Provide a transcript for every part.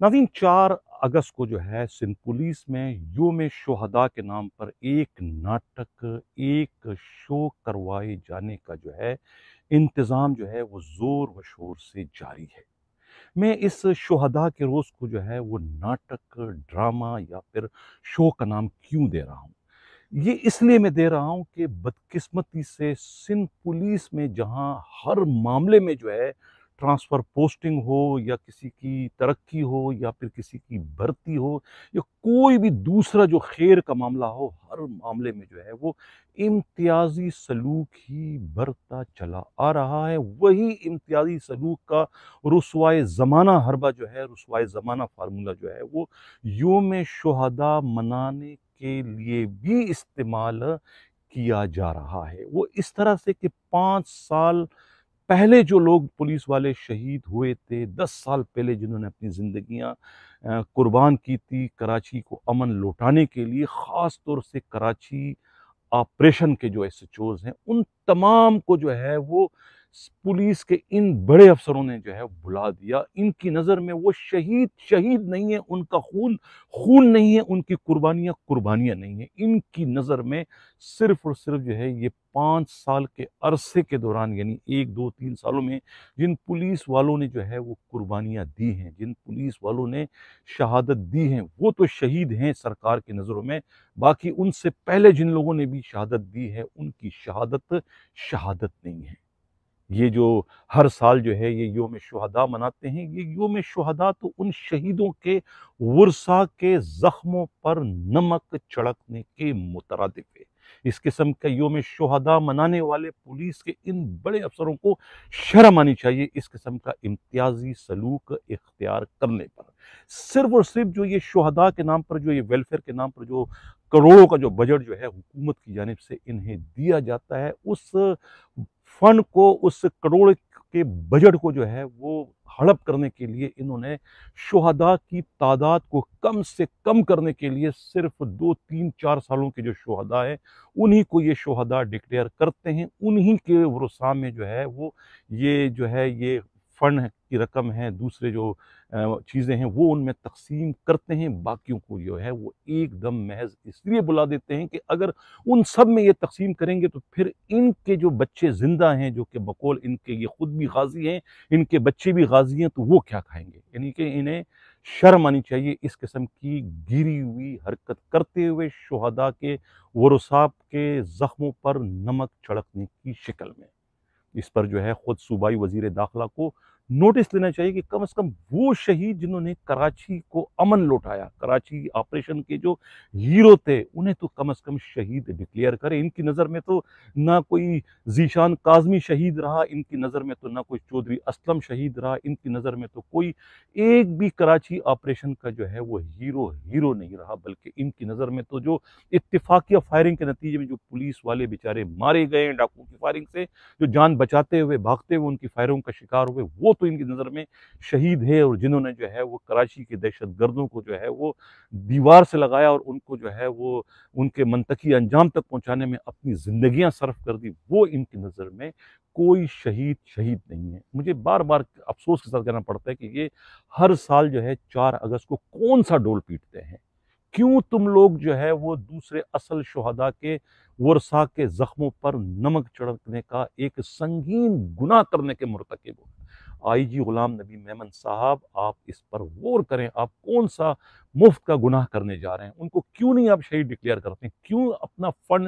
ناظرین چار اگست کو جو ہے سندھ پولیس میں یوم شہداء کے نام پر ایک ناٹک ایک شو کروائے جانے کا جو ہے انتظام جو ہے وہ زور و شور سے جاری ہے میں اس شہداء کے روز کو جو ہے وہ ناٹک ڈرامہ یا پھر شو کا نام کیوں دے رہا ہوں یہ اس لیے میں دے رہا ہوں کہ بدقسمتی سے سندھ پولیس میں جہاں ہر معاملے میں جو ہے ٹرانسفر پوسٹنگ ہو یا کسی کی ترقی ہو یا پھر کسی کی بھرتی ہو یا کوئی بھی دوسرا جو خیر کا معاملہ ہو ہر معاملے میں جو ہے وہ امتیازی سلوک ہی بڑھتا چلا آ رہا ہے وہی امتیازی سلوک کا رسوائے زمانہ حربہ جو ہے رسوائے زمانہ فارمولہ جو ہے وہ یوم شہدہ منانے کے لیے بھی استعمال کیا جا رہا ہے وہ اس طرح سے کہ پانچ سال پہلے جو لوگ پولیس والے شہید ہوئے تھے دس سال پہلے جنہوں نے اپنی زندگیاں قربان کی تھی کراچی کو امن لوٹانے کے لیے خاص طور سے کراچی آپریشن کے جو ایس ایچ اوز ہیں ان تمام کو جو ہے وہ پولیس کے ان بڑے افسروں نے جو ہے بلا دیا ان کی نظر میں وہ شہید شہید نہیں ہیں ان کا خون خون نہیں ہے ان کی قربانیاں قربانیاں نہیں ہیں ان کی نظر میں صرف اور صرف جو ہے یہ پانچ سال کے عرصے کے دوران یعنی ایک دو تین سالوں میں جن پولیس والوں نے جو ہے وہ قربانیاں دی ہیں جن پولیس والوں نے شہادت دی ہیں وہ تو شہید ہیں سرکار کی نظروں میں باقی ان سے پہلے جن لوگوں نے بھی شہادت دی ہے ان کی شہادت شہادت نہیں ہے یہ جو ہر سال جو ہے یہ یوم شہداء مناتے ہیں یہ یوم شہداء تو ان شہیدوں کے ورثہ کے زخموں پر نمک چڑکنے کے مترادف ہے اس قسم کا یوم شہداء منانے والے پولیس کے ان بڑے افسروں کو شرم آنی چاہیے اس قسم کا امتیازی سلوک اختیار کرنے پر صرف اور صرف جو یہ شہداء کے نام پر جو یہ ویلفیئر کے نام پر جو کروڑوں کا جو بجٹ جو ہے حکومت کی جانب سے انہیں دیا جاتا ہے اس فن کو اس کروڑ کے بجٹ کو جو ہے وہ ہڑپ کرنے کے لیے انہوں نے شہداء کی تعداد کو کم سے کم کرنے کے لیے صرف دو تین چار سالوں کے جو شہداء ہیں انہی کو یہ شہداء ڈکلیئر کرتے ہیں انہی کے ورساں میں جو ہے وہ یہ جو ہے یہ فنڈ کی رقم ہے دوسرے جو چیزیں ہیں وہ ان میں تقسیم کرتے ہیں باقیوں کو جو ہے وہ ایک دم محض اس لیے بلا دیتے ہیں کہ اگر ان سب میں یہ تقسیم کریں گے تو پھر ان کے جو بچے زندہ ہیں جو کہ بقول ان کے یہ خود بھی غازی ہیں ان کے بچے بھی غازی ہیں تو وہ کیا کھائیں گے یعنی کہ انہیں شرم آنی چاہیے اس قسم کی گری ہوئی حرکت کرتے ہوئے شہدہ کے ورثاب کے زخموں پر نمک چھڑکنے کی شکل میں اس پر جو ہے خود صوبائی وزیر داخلہ کو نوٹس لینا چاہیے کہ کم از کم وہ شہید جنہوں نے کراچی کو امن لوٹایا کراچی آپریشن کے جو ہیرو تھے انہیں تو کم از کم شہید ڈکلیئر کرے ان کی نظر میں تو نہ کوئی ذیشان کاظمی شہید رہا ان کی نظر میں تو نہ کوئی چودھری اسلم شہید رہا ان کی نظر میں تو کوئی ایک بھی کراچی آپریشن کا جو ہے وہ ہیرو ہیرو نہیں رہا بلکہ ان کی نظر میں تو جو اتفاقیہ فائرنگ کے نتیجے میں جو پولیس والے بیچارے مارے گئے ہیں ڈاکو کی فائرنگ سے جو جان بچاتے ہوئے بھاگتے ہوئے ان کی فائروں کا شکار ہوئے وہ تو ان کی نظر میں شہید ہے اور جنہوں نے جو ہے وہ کراچی کے دہشت گردوں کو جو ہے وہ دیوار سے لگایا اور ان کو جو ہے وہ ان کے منطقی انجام تک پہنچانے میں اپنی زندگیاں صرف کر دی وہ ان کی نظر میں کوئی شہید شہید نہیں ہے مجھے بار بار افسوس کے ساتھ کہنا پڑتا ہے کہ یہ ہر سال جو ہے چار اگست کو کون سا ڈول پیٹتے ہیں کیوں تم لوگ جو ہے وہ دوسرے اصل شہدہ کے ورسا کے زخموں پر نمک چڑھنے کا ایک سنگین گناہ کرنے کے مرتکب ہو آئی جی غلام نبی میمن صاحب آپ اس پر غور کریں آپ کون سا مفت کا گناہ کرنے جا رہے ہیں ان کو کیوں نہیں آپ شہید ڈکلیئر کرتے ہیں کیوں اپنا فن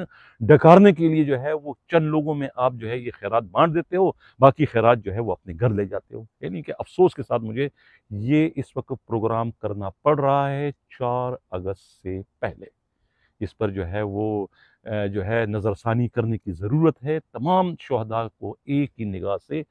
ڈکارنے کے لیے جو ہے وہ چند لوگوں میں آپ جو ہے یہ خیرات بانٹ دیتے ہو باقی خیرات جو ہے وہ اپنے گھر لے جاتے ہو یعنی کہ افسوس کے ساتھ مجھے یہ اس وقت پروگرام کرنا پڑ رہا ہے چار اگست سے پہلے اس پر جو ہے وہ جو ہے نظر ثانی کرنے کی ضرورت ہے تمام شہداء کو ایک ہی نگاہ سے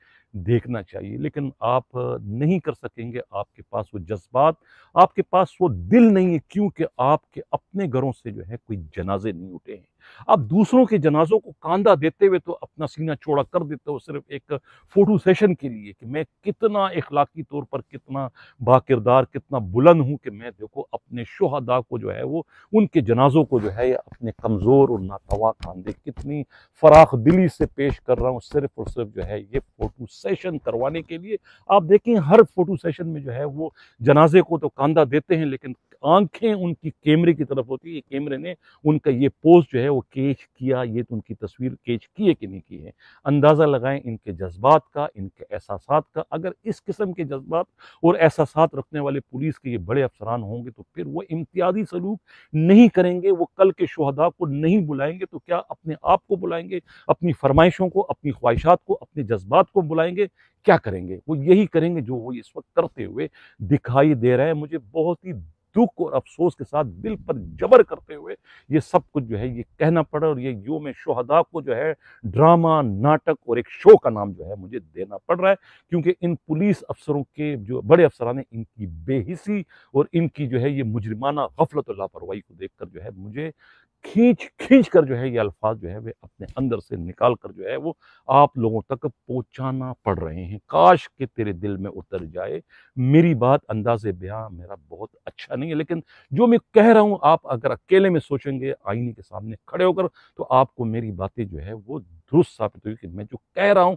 دیکھنا چاہیے لیکن آپ نہیں کر سکیں گے آپ کے پاس وہ جذبات آپ کے پاس وہ دل نہیں ہے کیونکہ آپ کے اپنے گھروں سے جو ہے کوئی جنازے نہیں اٹھے ہیں آپ دوسروں کے جنازوں کو کاندھا دیتے ہوئے تو اپنا سینہ چوڑا کر دیتے ہو صرف ایک فوٹو سیشن کے لیے کہ میں کتنا اخلاقی طور پر کتنا با کردار کتنا بلند ہوں کہ میں دیکھو اپنے شہداء کو جو ہے وہ ان کے جنازوں کو جو ہے اپنے کمزور اور ناتوا کاندے کتنی فراخ دلی سے پیش کر رہا ہوں صرف اور صرف جو ہے یہ فوٹو سیشن کروانے کے لیے آپ دیکھیں ہر فوٹو سیشن میں جو ہے وہ جنازے کو تو کاندھا دیتے ہیں لیکن آنکھیں ان کی کیمرے کی طرف ہوتی ہیں یہ کیمرے نے ان کا یہ پوز جو ہے وہ کیچ کیا یہ تو ان کی تصویر کیچ کی ہے کہ نہیں کی ہے اندازہ لگائیں ان کے جذبات کا ان کے احساسات کا اگر اس قسم کے جذبات اور احساسات رکھنے والے پولیس کے یہ بڑے افسران ہوں گے تو پھر وہ امتیازی سلوک نہیں کریں گے وہ کل کے شہداء کو نہیں بلائیں گے تو کیا اپنے آپ کو بلائیں گے اپنی فرمائشوں کو اپنی خواہشات کو اپنے جذبات کو بلائیں گے کیا کریں گے وہ یہی کریں گے جو وہ اس وقت کرتے ہوئے دکھائی دے رہے ہیں مجھے بہت ہی دکھ اور افسوس کے ساتھ دل پر جبر کرتے ہوئے یہ سب کچھ جو ہے یہ کہنا پڑا اور یہ یوم شہداء کو جو ہے ڈرامہ ناٹک اور ایک شو کا نام جو ہے مجھے دینا پڑ رہا ہے کیونکہ ان پولیس افسروں کے جو بڑے افسران ہیں ان کی بے حسی اور ان کی جو ہے یہ مجرمانہ غفلت و لاپرواہی کو دیکھ کر جو ہے مجھے کھینچ کھینچ کر جو ہے یہ الفاظ جو ہے وہ اپنے اندر سے نکال کر جو ہے وہ آپ لوگوں تک پہنچانا پڑ رہے ہیں کاش کہ تیرے دل میں اتر جائے میری بات انداز بیان میرا بہت اچھا نہیں ہے لیکن جو میں کہہ رہا ہوں آپ اگر اکیلے میں سوچیں گے آئینے کے سامنے کھڑے ہو کر تو آپ کو میری باتیں جو ہے وہ درست ثابت ہوئی کہ میں جو کہہ رہا ہوں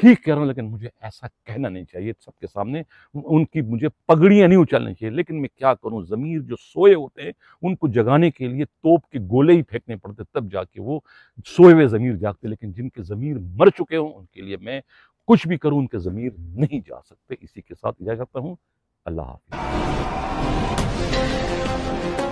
ٹھیک کہہ رہا ہوں لیکن مجھے ایسا کہنا نہیں چاہیے سب کے سامنے ان کی مجھے پگڑیاں نہیں اچالنی چاہیے لیکن میں کیا کروں ضمیر جو سوئے ہوتے ہیں ان کو جگانے کے لیے توپ کے گولے ہی پھینکنے پڑتے تب جا کے وہ سوئے ہوئے ضمیر جاگتے لیکن جن کے ضمیر مر چکے ہوں ان کے لیے میں کچھ بھی کروں ان کے ضمیر نہیں جا سکتے اسی کے ساتھ جا کرتا ہوں اللہ حافظ